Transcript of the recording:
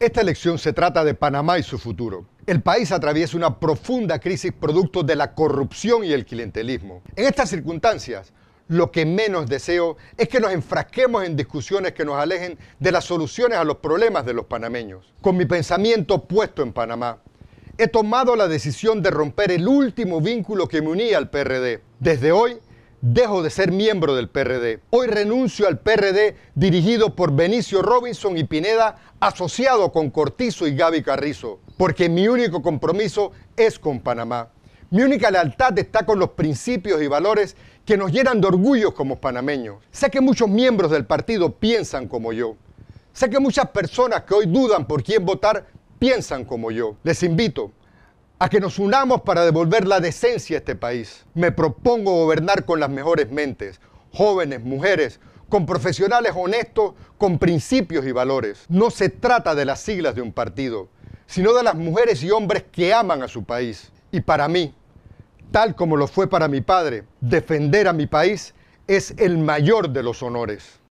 Esta elección se trata de Panamá y su futuro. El país atraviesa una profunda crisis producto de la corrupción y el clientelismo. En estas circunstancias, lo que menos deseo es que nos enfrasquemos en discusiones que nos alejen de las soluciones a los problemas de los panameños. Con mi pensamiento puesto en Panamá, he tomado la decisión de romper el último vínculo que me unía al PRD. Desde hoy, dejo de ser miembro del PRD. Hoy renuncio al PRD dirigido por Benicio Robinson y Pineda, asociado con Cortizo y Gaby Carrizo, porque mi único compromiso es con Panamá. Mi única lealtad está con los principios y valores que nos llenan de orgullo como panameños. Sé que muchos miembros del partido piensan como yo. Sé que muchas personas que hoy dudan por quién votar piensan como yo. Les invito a que nos unamos para devolver la decencia a este país. Me propongo gobernar con las mejores mentes, jóvenes, mujeres, con profesionales honestos, con principios y valores. No se trata de las siglas de un partido, sino de las mujeres y hombres que aman a su país. Y para mí, tal como lo fue para mi padre, defender a mi país es el mayor de los honores.